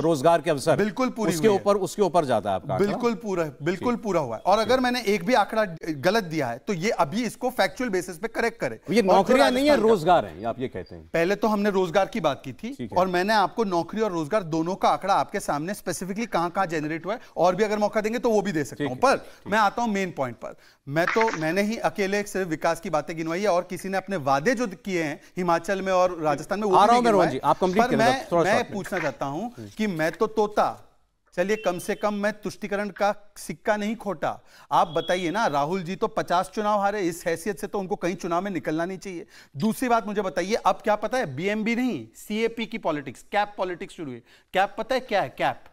रोजगार के अवसर बिल्कुल पूरी उसके ऊपर उसके ऊपर जाता है आपका बिल्कुल पूरा बिल्कुल पूरा हुआ है और अगर मैंने एक भी आंकड़ा गलत दिया है तो ये अभी इसको फैक्चुअल बेसिस पे करेक्ट करे ये नौकरियां नहीं है रोजगार है ये कहते हैं पहले तो हमने रोजगार की बात की थी और मैंने आपको नौकरी और रोजगार दोनों का आंकड़ा आपके सामने स्पेसिफिकली कहां कहां जनरेट हुआ है और भी अगर मौका देंगे तो वो भी दे सकता हूँ पर मैं आता हूं मेन पॉइंट पर मैं तो मैंने ही अकेले सिर्फ विकास की बातें गिनवाई है और किसी ने अपने वादे जो किए हैं हिमाचल में और राजस्थान में वो मैं पूछना चाहता हूं हम्म। कि मैं तो तोता चलिए कम से कम मैं तुष्टिकरण का सिक्का नहीं खोटा आप बताइए ना राहुल जी तो 50 चुनाव हारे इस हैसियत से तो उनको कहीं चुनाव में निकलना नहीं चाहिए दूसरी बात मुझे बताइए अब क्या पता है बीएमबी नहीं सीएपी की पॉलिटिक्स कैप पॉलिटिक्स शुरू हुई कैप पता है क्या है कैप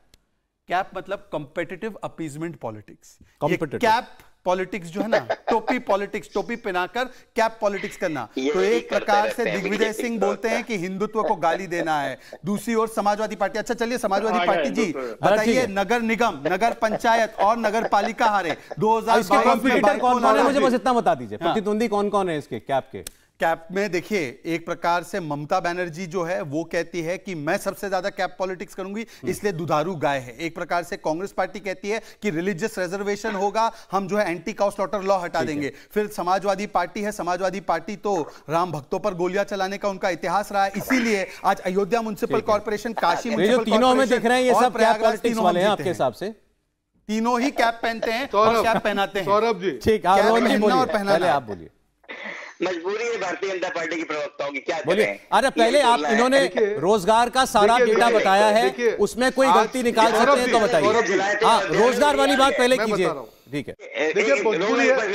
कैप मतलब competitive appeasement politics CAP politics जो है ना टोपी पॉलिटिक्स टोपी पहनाकर कैप पॉलिटिक्स करना तो एक प्रकार से दिग्विजय सिंह तो बोलते हैं कि हिंदुत्व को गाली देना है दूसरी ओर समाजवादी पार्टी अच्छा चलिए समाजवादी हाँ, पार्टी हाँ, जी बताइए नगर निगम नगर पंचायत और नगर पालिका हारे दो हजार कौन कौन है मुझे बस इतना बता दीजिए हाँ। प्रतिद्वंदी कौन कौन है इसके कैप के कैप में देखिए एक प्रकार से ममता बनर्जी जो है वो कहती है कि मैं सबसे ज्यादा कैप पॉलिटिक्स करूंगी हम्म। इसलिए दुधारू गाय है एक प्रकार से कांग्रेस पार्टी कहती है कि रिलीजियस रिजर्वेशन होगा हम जो है एंटी लॉटर लॉ हटा देंगे फिर समाजवादी पार्टी है समाजवादी पार्टी तो राम भक्तों पर गोलियां चलाने का उनका इतिहास रहा है इसीलिए आज अयोध्या म्यूनसिपल कॉर्पोरेशन काशी तीनों में देख रहे हैं आपके हिसाब से तीनों ही कैप पहनते हैं कैप पहनाते हैं ठीक है आप बोलिए मजबूरी है भारतीय जनता पार्टी की प्रवक्ताओं की क्या बोलिए अरे पहले तो आप इन्होंने रोजगार का सारा डेटा बताया है उसमें कोई गलती निकाल सकते हैं तो बताइए तो हाँ रोजगार वाली बात पहले कीजिए ठीक है देखिए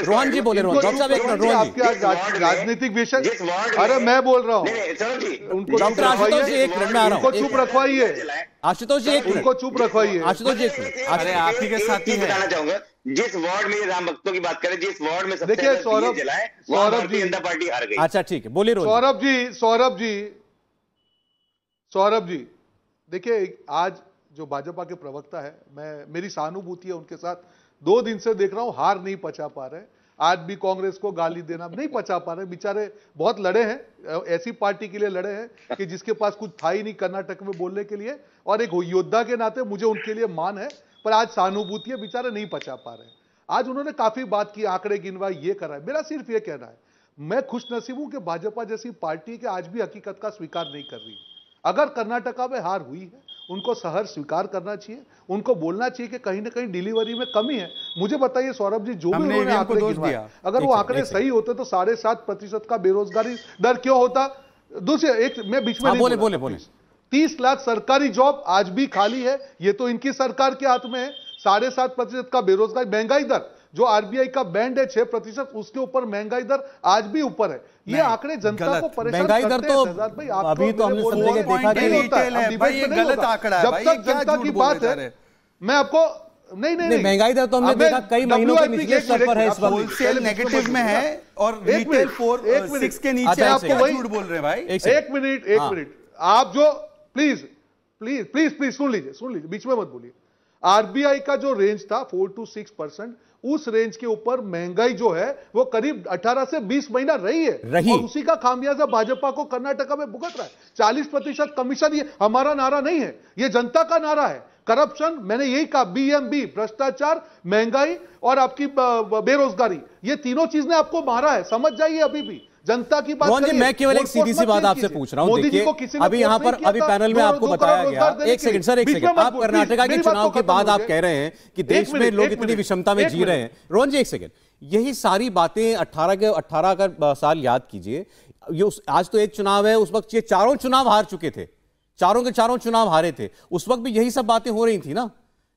रोहन जी बोले रोहन डॉक्टर साहब एक मिनट रोहन जी राजनीतिक विषय अरे मैं बोल रहा हूँ उनको डॉक्टर आशुतोष जी एक मिनट में आ रहा हूँ चुप रखवाइए आशुतोष जी एक उनको चुप रखवाइए आशुतोष जी एक मिनट अरे आप ही के साथ ही बताना चाहूंगा जिस वार्ड में राम भक्तों की बात करें जिस वार्ड में देखिए सौरभ सौरभ जी जनता पार्टी हार गई अच्छा ठीक है बोलिए सौरभ जी सौरभ जी सौरभ जी देखिए आज जो भाजपा के प्रवक्ता है मैं मेरी सहानुभूति है उनके साथ दो दिन से देख रहा हूं हार नहीं पचा पा रहे आज भी कांग्रेस को गाली देना नहीं पचा पा रहे बेचारे बहुत लड़े हैं ऐसी पार्टी के लिए लड़े हैं कि जिसके पास कुछ था ही नहीं कर्नाटक में बोलने के लिए और एक योद्धा के नाते मुझे उनके लिए मान है पर आज सहानुभूति है बेचारे नहीं पचा पा रहे आज उन्होंने काफी बात की आंकड़े गिनवा ये करा है मेरा सिर्फ ये कहना है मैं खुश नसीब हूं कि भाजपा जैसी पार्टी के आज भी हकीकत का स्वीकार नहीं कर रही अगर कर्नाटका में हार हुई है उनको सहर स्वीकार करना चाहिए उनको बोलना चाहिए कि कहीं ना कहीं डिलीवरी में कमी है मुझे बताइए सौरभ जी जो भी उन्होंने आंकड़े गिनवाए अगर वो आंकड़े सही होते तो साढ़े सात प्रतिशत का बेरोजगारी दर क्यों होता दूसरे एक मैं बीच में हाँ, बोले बोले बोले तीस लाख सरकारी जॉब आज भी खाली है ये तो इनकी सरकार के हाथ में है साढ़े सात प्रतिशत का बेरोजगारी महंगाई दर जो आरबीआई का बैंड है छह प्रतिशत उसके ऊपर महंगाई दर आज भी ऊपर है ये आंकड़े जनता को परेशान करते तो भाई अभी तो हमने सब के देखा कि रिटेल है भाई ये गलत आंकड़ा है भाई ये जनता की बात है मैं आपको नहीं नहीं, नहीं महंगाई दर तो हमने देखा कई महीनों के निचले स्तर पर है इस वक्त होलसेल नेगेटिव में है और रिटेल 4 6 के नीचे अच्छा, आपको वही झूठ बोल रहे हैं भाई एक मिनट एक हाँ। मिनट आप जो प्लीज प्लीज प्लीज प्लीज सुन लीजिए सुन लीजिए बीच में मत बोलिए आरबीआई का जो रेंज था फोर टू सिक्स परसेंट उस रेंज के ऊपर महंगाई जो है वो करीब 18 से 20 महीना रही है रही। और उसी का खामियाजा भाजपा को कर्नाटका में भुगत रहा है 40 प्रतिशत कमीशन ये हमारा नारा नहीं है ये जनता का नारा है करप्शन मैंने यही कहा बीएमबी भ्रष्टाचार महंगाई और आपकी बेरोजगारी ये तीनों चीज ने आपको मारा है समझ जाइए अभी भी जनता की बात जी मैं केवल एक सीधी सी बात आपसे पूछ रहा हूँ अभी यहाँ पर अभी पैनल में आपको बताया गया एक सेकंड सर एक सेकंड आप कर्नाटका के चुनाव के बाद आप कह रहे हैं कि देश में लोग इतनी विषमता में जी रहे हैं रोहन जी एक सेकंड यही सारी बातें 18 के 18 का साल याद कीजिए आज तो एक चुनाव है उस वक्त ये चारों चुनाव हार चुके थे चारों के चारों चुनाव हारे थे उस वक्त भी यही सब बातें हो रही थी ना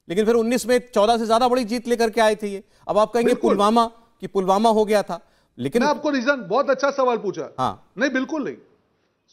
लेकिन फिर 19 में 14 से ज्यादा बड़ी जीत लेकर के आए थे ये अब आप कहेंगे पुलवामा कि पुलवामा हो गया था लेकिन मैं आपको रीजन बहुत अच्छा सवाल पूछा हाँ नहीं बिल्कुल नहीं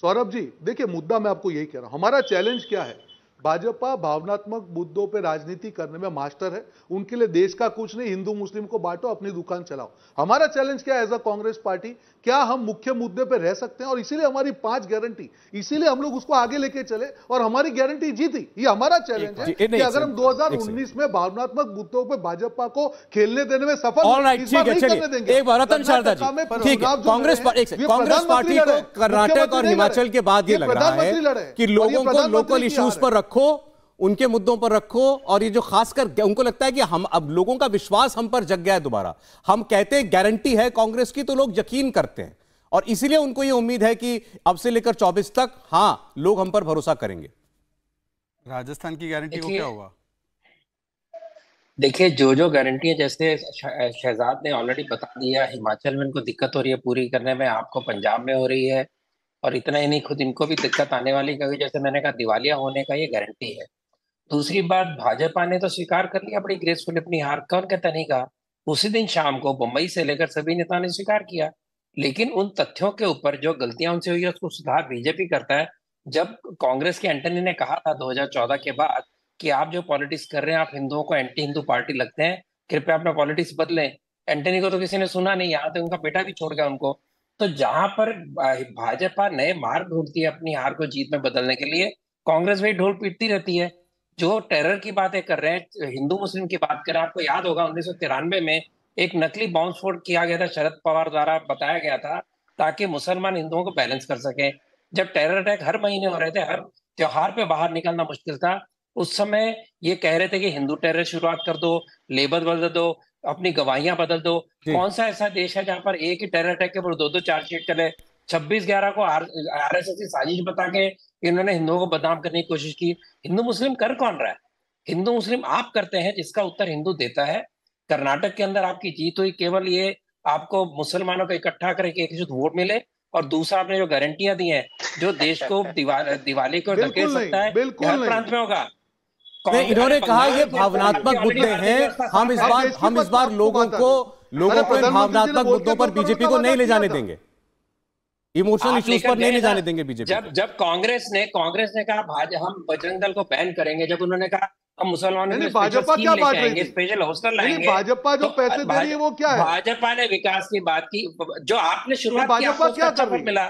सौरभ जी देखिए मुद्दा मैं आपको यही कह रहा हूं हमारा चैलेंज क्या है भाजपा भावनात्मक मुद्दों पर राजनीति करने में मास्टर है उनके लिए देश का कुछ नहीं हिंदू मुस्लिम को बांटो अपनी दुकान चलाओ हमारा चैलेंज क्या है एज अ कांग्रेस पार्टी क्या हम मुख्य मुद्दे पर रह सकते हैं और इसीलिए हमारी पांच गारंटी इसीलिए हम लोग उसको आगे लेके चले और हमारी गारंटी जीती ये हमारा चैलेंज है कि अगर हम 2019 में भावनात्मक मुद्दों पर भाजपा को खेलने देने में सफल रतन शारदा जी ठीक है कांग्रेस कांग्रेस पार्टी को कर्नाटक और हिमाचल के बाद ये लग रहा है कि लोगों को लोकल इश्यूज पर रखो उनके मुद्दों पर रखो और ये जो खासकर उनको लगता है कि हम अब लोगों का विश्वास हम पर जग गया है दोबारा हम कहते हैं गारंटी है कांग्रेस की तो लोग यकीन करते हैं और इसीलिए उनको ये उम्मीद है कि अब से लेकर 24 तक हाँ लोग हम पर भरोसा करेंगे राजस्थान की गारंटी को क्या हुआ देखिए जो जो गारंटी है जैसे शहजाद ने ऑलरेडी बता दिया हिमाचल में इनको दिक्कत हो रही है पूरी करने में आपको पंजाब में हो रही है और इतना ही नहीं खुद इनको भी दिक्कत आने वाली क्योंकि जैसे मैंने कहा दिवालिया होने का ये गारंटी है दूसरी बात भाजपा ने तो स्वीकार कर लिया बड़ी ग्रेसफुल अपनी हार कौन कहता नहीं कहा उसी दिन शाम को बम्बई से लेकर सभी नेताओं ने स्वीकार किया लेकिन उन तथ्यों के ऊपर जो गलतियां उनसे हुई है उसको सुधार बीजेपी करता है जब कांग्रेस के एंटनी ने कहा था दो के बाद कि आप जो पॉलिटिक्स कर रहे हैं आप हिंदुओं को एंटी हिंदू पार्टी लगते हैं कृपया अपना पॉलिटिक्स बदलें एंटनी को तो किसी ने सुना नहीं यहाँ तक उनका बेटा भी छोड़ गया उनको तो जहां पर भाजपा नए मार्ग ढूंढती है अपनी हार को जीत में बदलने के लिए कांग्रेस वही ढोल पीटती रहती है जो टेरर की बातें कर रहे हैं हिंदू मुस्लिम की बात करें आपको याद होगा उन्नीस में एक नकली बाउंस फोर्ड किया गया था शरद पवार द्वारा बताया गया था ताकि मुसलमान हिंदुओं को बैलेंस कर सके जब टेरर अटैक हर महीने हो रहे थे हर त्योहार पे बाहर निकलना मुश्किल था उस समय ये कह रहे थे कि हिंदू टेरर शुरुआत कर दो लेबर बदल दो अपनी गवाहियां बदल दो कौन सा ऐसा देश है जहाँ पर एक ही टेरर अटैक के ऊपर दो दो चार्जशीट चले छब्बीस ग्यारह को आर एस एस की साजिश बता के इन्होंने हिंदुओं को बदनाम करने की कोशिश की हिंदू मुस्लिम कर कौन रहा है हिंदू मुस्लिम आप करते हैं जिसका उत्तर हिंदू देता है कर्नाटक के अंदर आपकी जीत हुई केवल ये आपको मुसलमानों को इकट्ठा करके एक वोट मिले और दूसरा आपने जो गारंटियां दी हैं जो देश को *laughs* दिवाली को ढकेल सकता है प्रांत में होगा इन्होंने कहा ये भावनात्मक मुद्दे हैं हम इस बार हम इस बार लोगों को लोगों को भावनात्मक मुद्दों पर तो बीजेपी को नहीं ले जाने देंगे इमोशनल इश्यूज पर नहीं जाने देंगे बीजेपी जब जब कांग्रेस ने कांग्रेस ने कहा भाजपा हम बजरंग दल को बैन करेंगे जब उन्होंने कहा हम मुसलमानों ने भाजपा क्या बात रही स्पेशल हॉस्टल लाएंगे भाजपा जो तो पैसे दे रही है वो क्या है भाजपा ने विकास की बात की जो आपने शुरुआत भाजपा क्या कर रही मिला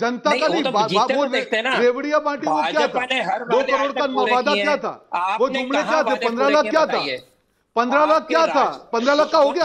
जनता का नहीं, नहीं तो वो तो देखते ना रेवड़िया पार्टी वो क्या था दो करोड़ का वादा क्या था वो जुमले क्या थे पंद्रह लाख क्या था पंद्रह लाख क्या था पंद्रह लाख का हो गया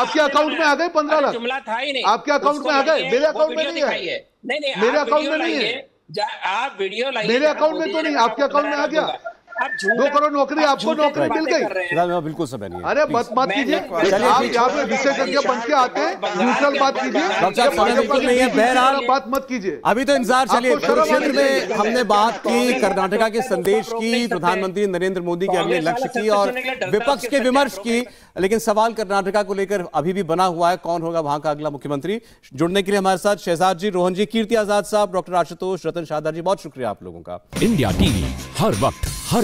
आपके अकाउंट में आ गए पंद्रह लाख जुमला था ही नहीं आपके अकाउंट में आ गए मेरे अकाउंट में नहीं है मेरे अकाउंट में नहीं है आप वीडियो मेरे अकाउंट में तो नहीं आपके अकाउंट में आ गया दो करोड़ नौकरी आपको नौकरी मिल गई बिल्कुल समय नहीं अरे मत बात कीजिए आप यहाँ पे बन के आते हैं न्यूट्रल बात कीजिए बहरहाल बात मत कीजिए अभी तो इंतजार चलिए क्षेत्र में हमने बात की कर्नाटका के संदेश की प्रधानमंत्री नरेंद्र मोदी के अगले लक्ष्य की और विपक्ष के विमर्श की लेकिन सवाल कर्नाटका को लेकर अभी भी बना हुआ है कौन होगा वहां का अगला मुख्यमंत्री जुड़ने के लिए हमारे साथ शहजाद जी रोहन जी कीर्ति आजाद साहब डॉक्टर आशुतोष रतन शाहदार जी बहुत शुक्रिया आप लोगों का इंडिया टीवी हर वक्त हर